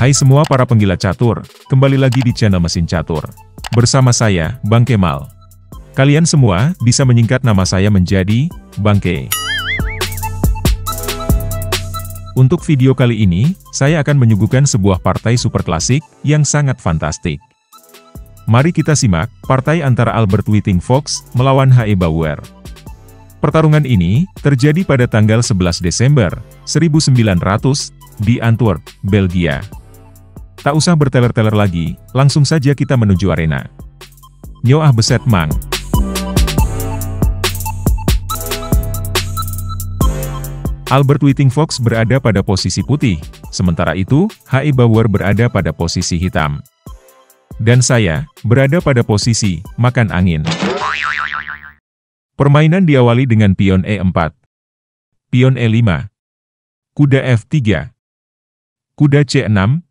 Hai semua para penggila catur, kembali lagi di channel Mesin Catur. Bersama saya, Bang Kemal. Kalian semua bisa menyingkat nama saya menjadi Bang K. Untuk video kali ini, saya akan menyuguhkan sebuah partai super klasik yang sangat fantastik. Mari kita simak partai antara Albert Whiting Fox melawan H.E. Bauer. Pertarungan ini terjadi pada tanggal 11 Desember 1900 di Antwerp, Belgia. Tak usah berteler-teler lagi, langsung saja kita menuju arena. Nyoah beset Mang. Albert Whiting Fox berada pada posisi putih, sementara itu, H.I. E Bauer berada pada posisi hitam. Dan saya, berada pada posisi, makan angin. Permainan diawali dengan pion E4, pion E5, kuda F3, kuda C6,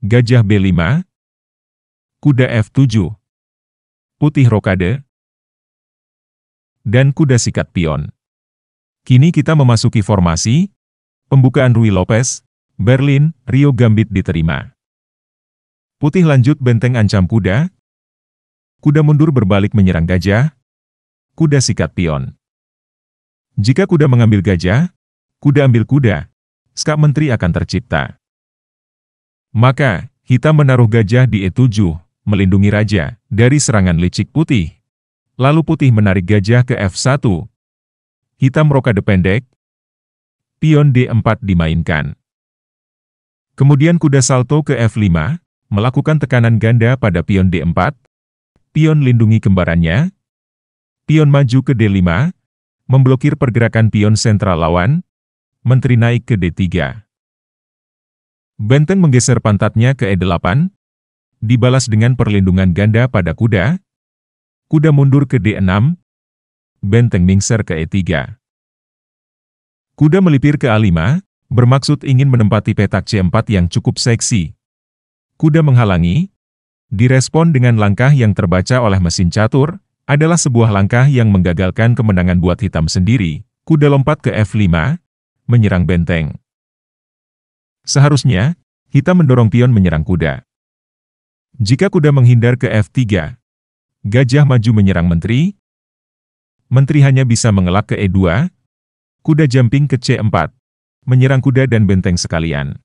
Gajah B5, Kuda F7, Putih Rokade, dan Kuda Sikat Pion. Kini kita memasuki formasi, pembukaan Rui Lopez, Berlin, Rio Gambit diterima. Putih lanjut benteng ancam kuda, kuda mundur berbalik menyerang gajah, kuda sikat pion. Jika kuda mengambil gajah, kuda ambil kuda, skak menteri akan tercipta. Maka, hitam menaruh gajah di E7, melindungi raja, dari serangan licik putih. Lalu putih menarik gajah ke F1. Hitam rokade pendek. Pion D4 dimainkan. Kemudian kuda salto ke F5, melakukan tekanan ganda pada pion D4. Pion lindungi kembarannya. Pion maju ke D5, memblokir pergerakan pion sentral lawan. Menteri naik ke D3. Benteng menggeser pantatnya ke E8, dibalas dengan perlindungan ganda pada kuda, kuda mundur ke D6, Benteng mingser ke E3. Kuda melipir ke A5, bermaksud ingin menempati petak C4 yang cukup seksi. Kuda menghalangi, direspon dengan langkah yang terbaca oleh mesin catur, adalah sebuah langkah yang menggagalkan kemenangan buat hitam sendiri. Kuda lompat ke F5, menyerang benteng. Seharusnya, hitam mendorong pion menyerang kuda. Jika kuda menghindar ke F3, gajah maju menyerang menteri, menteri hanya bisa mengelak ke E2, kuda jumping ke C4, menyerang kuda dan benteng sekalian.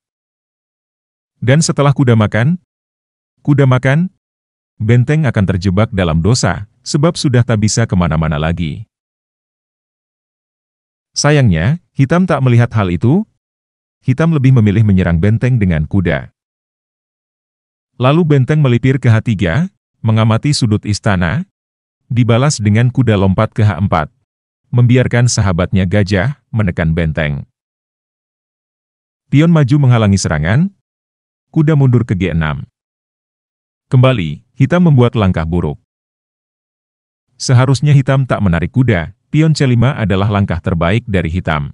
Dan setelah kuda makan, kuda makan, benteng akan terjebak dalam dosa, sebab sudah tak bisa kemana-mana lagi. Sayangnya, hitam tak melihat hal itu, hitam lebih memilih menyerang benteng dengan kuda. Lalu benteng melipir ke H3, mengamati sudut istana, dibalas dengan kuda lompat ke H4, membiarkan sahabatnya gajah menekan benteng. Pion maju menghalangi serangan, kuda mundur ke G6. Kembali, hitam membuat langkah buruk. Seharusnya hitam tak menarik kuda, pion C5 adalah langkah terbaik dari hitam.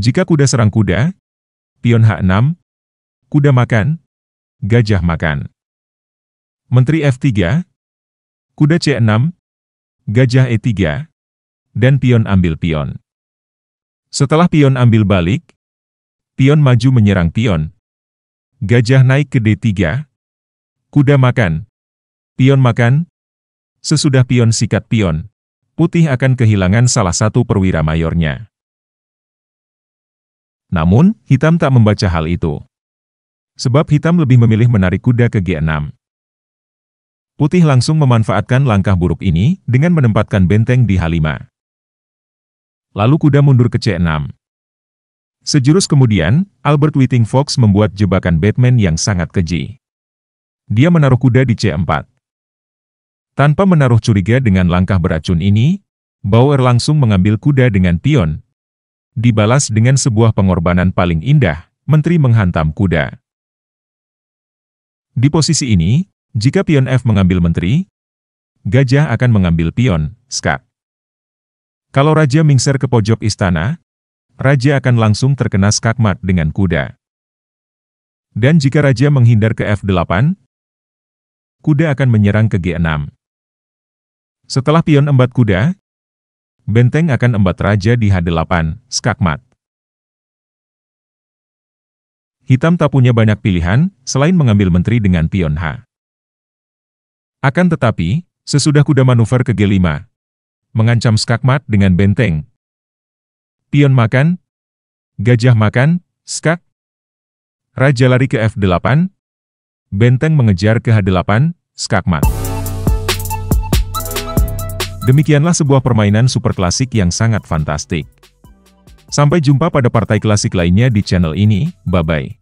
Jika kuda serang kuda, pion H6, kuda makan, gajah makan. Menteri F3, kuda C6, gajah E3, dan pion ambil pion. Setelah pion ambil balik, pion maju menyerang pion. Gajah naik ke D3, kuda makan, pion makan, sesudah pion sikat pion, putih akan kehilangan salah satu perwira mayornya. Namun, Hitam tak membaca hal itu. Sebab Hitam lebih memilih menarik kuda ke G6. Putih langsung memanfaatkan langkah buruk ini dengan menempatkan benteng di H5. Lalu kuda mundur ke C6. Sejurus kemudian, Albert Whiting Fox membuat jebakan Batman yang sangat keji. Dia menaruh kuda di C4. Tanpa menaruh curiga dengan langkah beracun ini, Bauer langsung mengambil kuda dengan pion, dibalas dengan sebuah pengorbanan paling indah, menteri menghantam kuda. Di posisi ini, jika pion F mengambil menteri, gajah akan mengambil pion, skat. Kalau raja mingser ke pojok istana, raja akan langsung terkena skakmat dengan kuda. Dan jika raja menghindar ke F8, kuda akan menyerang ke G6. Setelah pion embat kuda, benteng akan empat raja di H8, skakmat. Hitam tak punya banyak pilihan, selain mengambil menteri dengan pion H. Akan tetapi, sesudah kuda manuver ke G5, mengancam skakmat dengan benteng, pion makan, gajah makan, skak, raja lari ke F8, benteng mengejar ke H8, skakmat. Demikianlah sebuah permainan super klasik yang sangat fantastik. Sampai jumpa pada partai klasik lainnya di channel ini, bye-bye.